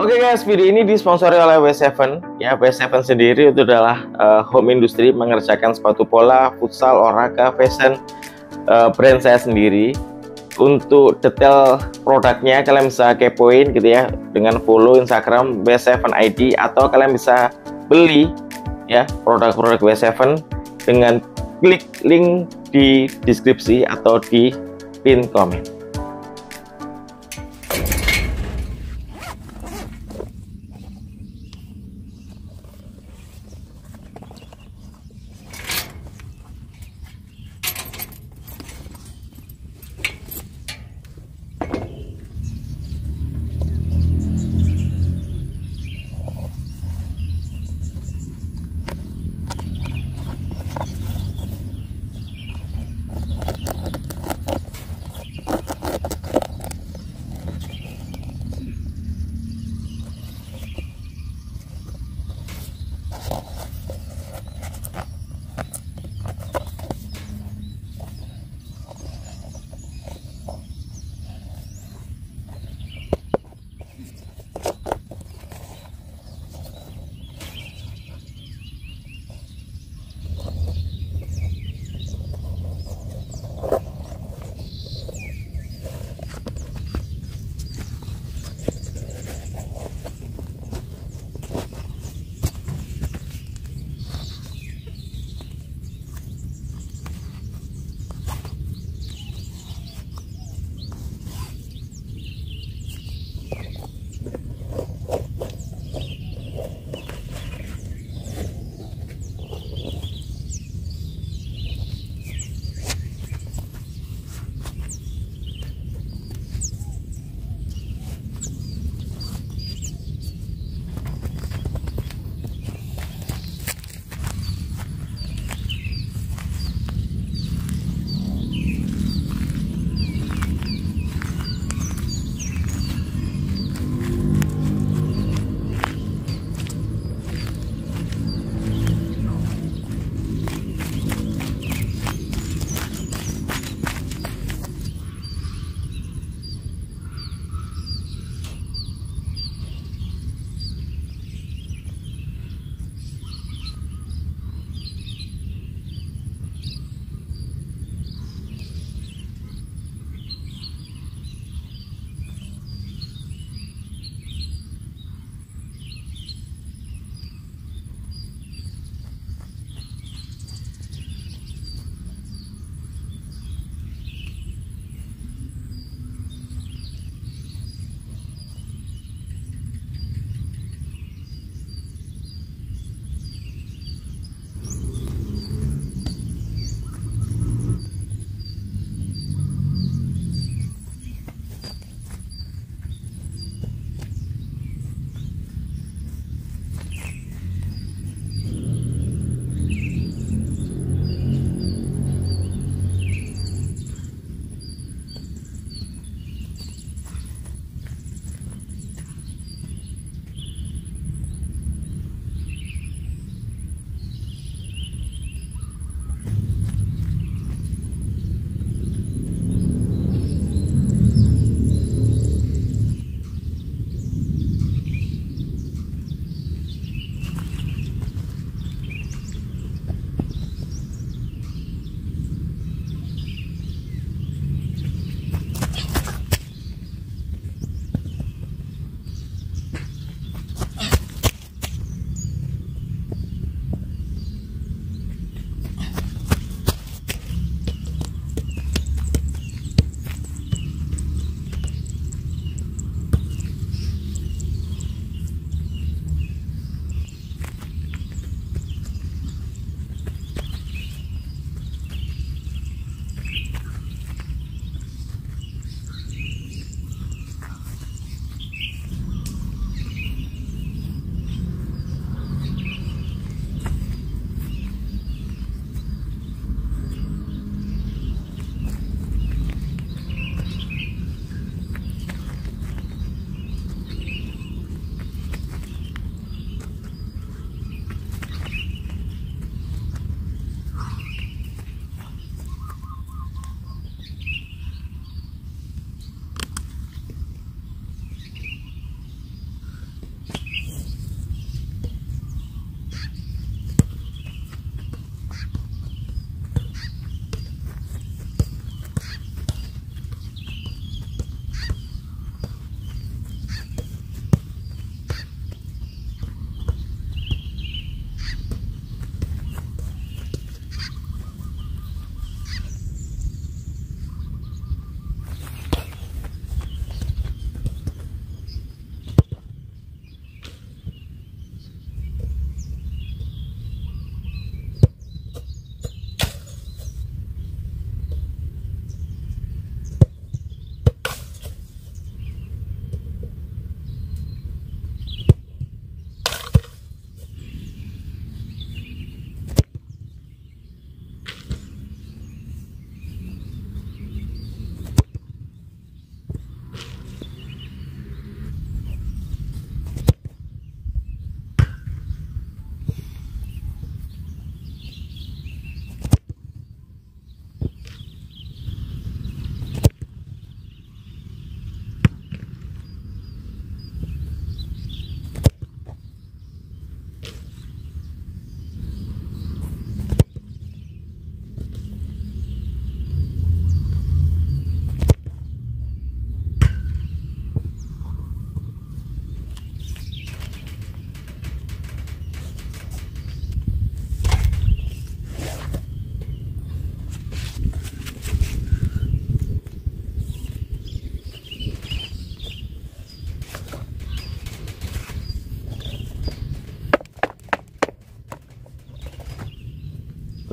Oke okay guys, video ini disponsori oleh W7. Ya, W7 sendiri itu adalah uh, home industry mengerjakan sepatu pola, futsal, olahraga, fashion uh, brand saya sendiri. Untuk detail produknya kalian bisa kepoin gitu ya dengan follow Instagram W7ID atau kalian bisa beli ya produk-produk W7 dengan klik link di deskripsi atau di pin comment.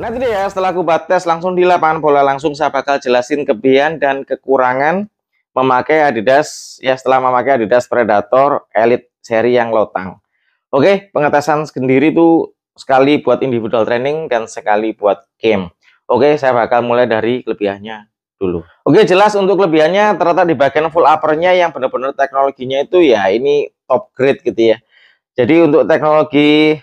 Nanti deh ya, setelah buat tes langsung di lapangan bola langsung saya bakal jelasin kebihan dan kekurangan memakai Adidas, ya setelah memakai Adidas Predator Elite seri yang lotang. Oke, pengetesan sendiri tuh sekali buat individual training dan sekali buat game. Oke, saya bakal mulai dari kelebihannya dulu. Oke, jelas untuk kelebihannya terletak di bagian full uppernya yang benar-benar teknologinya itu ya ini top grade gitu ya. Jadi untuk teknologi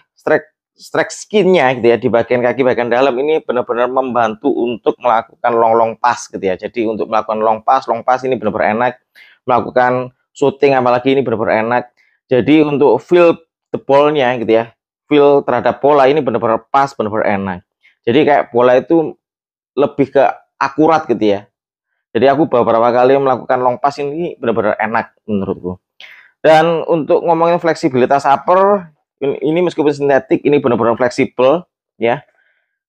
stretch skinnya gitu ya di bagian kaki bagian dalam ini benar-benar membantu untuk melakukan long long pass gitu ya. Jadi untuk melakukan long pass, long pass ini benar-benar enak. Melakukan shooting apalagi ini benar-benar enak. Jadi untuk feel the ballnya gitu ya. Feel terhadap bola ini benar-benar pas, benar-benar enak. Jadi kayak bola itu lebih ke akurat gitu ya. Jadi aku beberapa kali melakukan long pass ini benar-benar enak menurutku. Dan untuk ngomongin fleksibilitas upper ini meskipun sintetik ini benar-benar fleksibel ya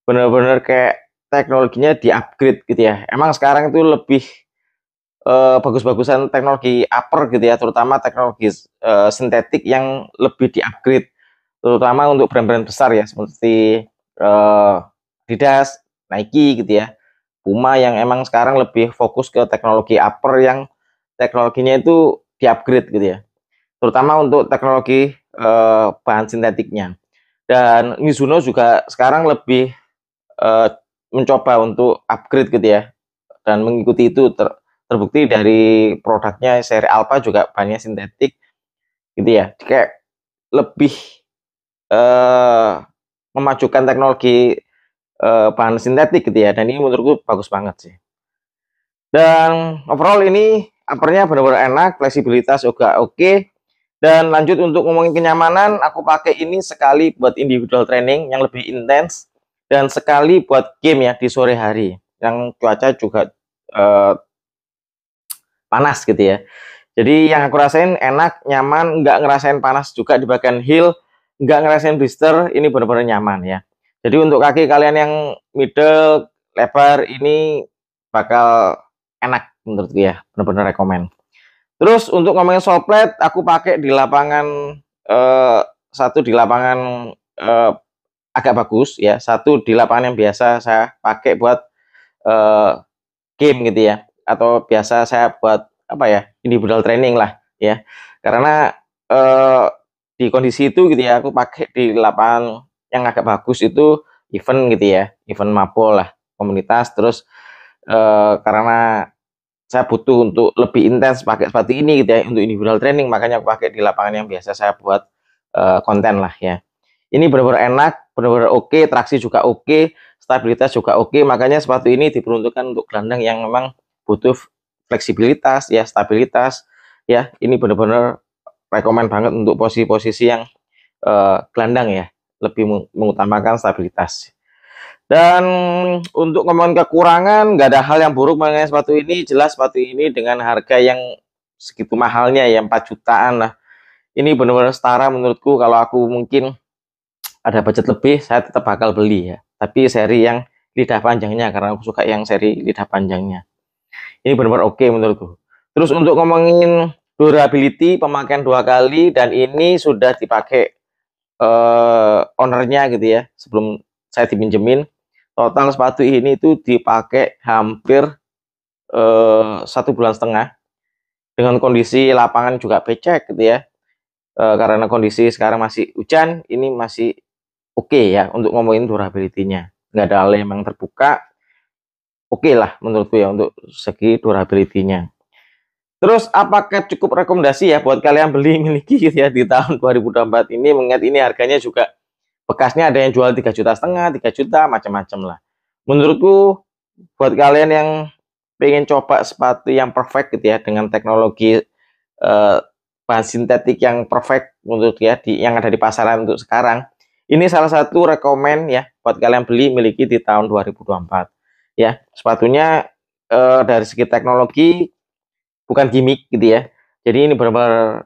benar-benar kayak teknologinya di upgrade gitu ya emang sekarang itu lebih uh, bagus-bagusan teknologi upper gitu ya terutama teknologi uh, sintetik yang lebih di upgrade terutama untuk brand-brand besar ya seperti uh, Adidas, Nike gitu ya Puma yang emang sekarang lebih fokus ke teknologi upper yang teknologinya itu di upgrade gitu ya terutama untuk teknologi uh, bahan sintetiknya. Dan Mizuno juga sekarang lebih uh, mencoba untuk upgrade gitu ya dan mengikuti itu ter, terbukti dari produknya seri Alpha juga banyak sintetik gitu ya. Kayak lebih eh, memajukan teknologi uh, bahan sintetik gitu ya. Dan ini menurutku bagus banget sih. Dan overall ini uppernya benar-benar enak, fleksibilitas juga oke. Okay dan lanjut untuk ngomongin kenyamanan, aku pakai ini sekali buat individual training yang lebih intens dan sekali buat game ya di sore hari yang cuaca juga eh, panas gitu ya. Jadi yang aku rasain enak, nyaman, nggak ngerasain panas juga di bagian heel, nggak ngerasain blister, ini benar-benar nyaman ya. Jadi untuk kaki kalian yang middle, lebar ini bakal enak menurutku ya, benar-benar rekomend. Terus untuk ngomongin soal plat, aku pakai di lapangan eh, satu di lapangan eh, agak bagus ya, satu di lapangan yang biasa saya pakai buat eh, game gitu ya, atau biasa saya buat apa ya individual training lah ya, karena eh, di kondisi itu gitu ya, aku pakai di lapangan yang agak bagus itu event gitu ya, event mapol lah komunitas terus eh, karena saya butuh untuk lebih intens pakai seperti ini gitu ya untuk individual training makanya aku pakai di lapangan yang biasa saya buat uh, konten lah ya ini benar-benar enak benar-benar oke okay, traksi juga oke okay, stabilitas juga oke okay, makanya sepatu ini diperuntukkan untuk gelandang yang memang butuh fleksibilitas ya stabilitas ya ini benar-benar rekomend banget untuk posisi-posisi yang uh, gelandang ya lebih mengutamakan stabilitas dan untuk ngomongin kekurangan, nggak ada hal yang buruk mengenai sepatu ini. Jelas sepatu ini dengan harga yang segitu mahalnya ya 4 jutaan lah. Ini benar-benar setara menurutku kalau aku mungkin ada budget lebih, saya tetap bakal beli ya. Tapi seri yang lidah panjangnya karena aku suka yang seri lidah panjangnya. Ini benar-benar oke okay menurutku. Terus untuk ngomongin durability, pemakaian dua kali dan ini sudah dipakai eh ownernya gitu ya sebelum saya dipinjemin total sepatu ini itu dipakai hampir eh, satu bulan setengah dengan kondisi lapangan juga becek gitu ya eh, karena kondisi sekarang masih hujan ini masih oke okay ya untuk ngomongin durability-nya nggak ada lem yang terbuka oke okay lah menurutku ya untuk segi durability-nya terus apakah cukup rekomendasi ya buat kalian beli miliki gitu ya di tahun 2024 ini mengingat ini harganya juga bekasnya ada yang jual tiga juta setengah, tiga juta, macam-macam lah. Menurutku buat kalian yang pengen coba sepatu yang perfect gitu ya dengan teknologi eh, bahan sintetik yang perfect menurut ya di yang ada di pasaran untuk sekarang. Ini salah satu rekomen ya buat kalian beli miliki di tahun 2024. Ya, sepatunya eh, dari segi teknologi bukan gimmick gitu ya. Jadi ini benar-benar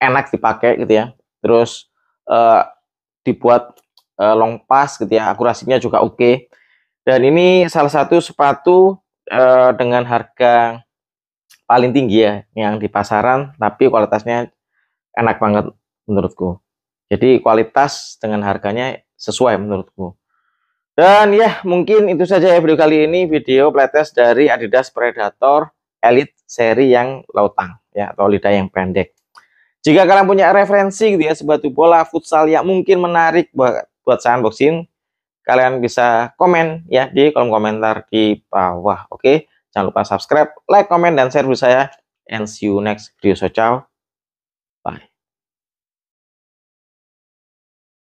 enak dipakai gitu ya. Terus eh, dibuat uh, long pass gitu ya akurasinya juga oke okay. dan ini salah satu sepatu uh, dengan harga paling tinggi ya yang di pasaran tapi kualitasnya enak banget menurutku jadi kualitas dengan harganya sesuai menurutku dan ya mungkin itu saja ya video kali ini video playtest dari Adidas Predator Elite seri yang lautang ya atau lidah yang pendek jika kalian punya referensi gitu ya sebatu bola futsal yang mungkin menarik buat buat unboxing, kalian bisa komen ya di kolom komentar di bawah. Oke, jangan lupa subscribe, like, komen, dan share buat saya. And see you next video. So, ciao.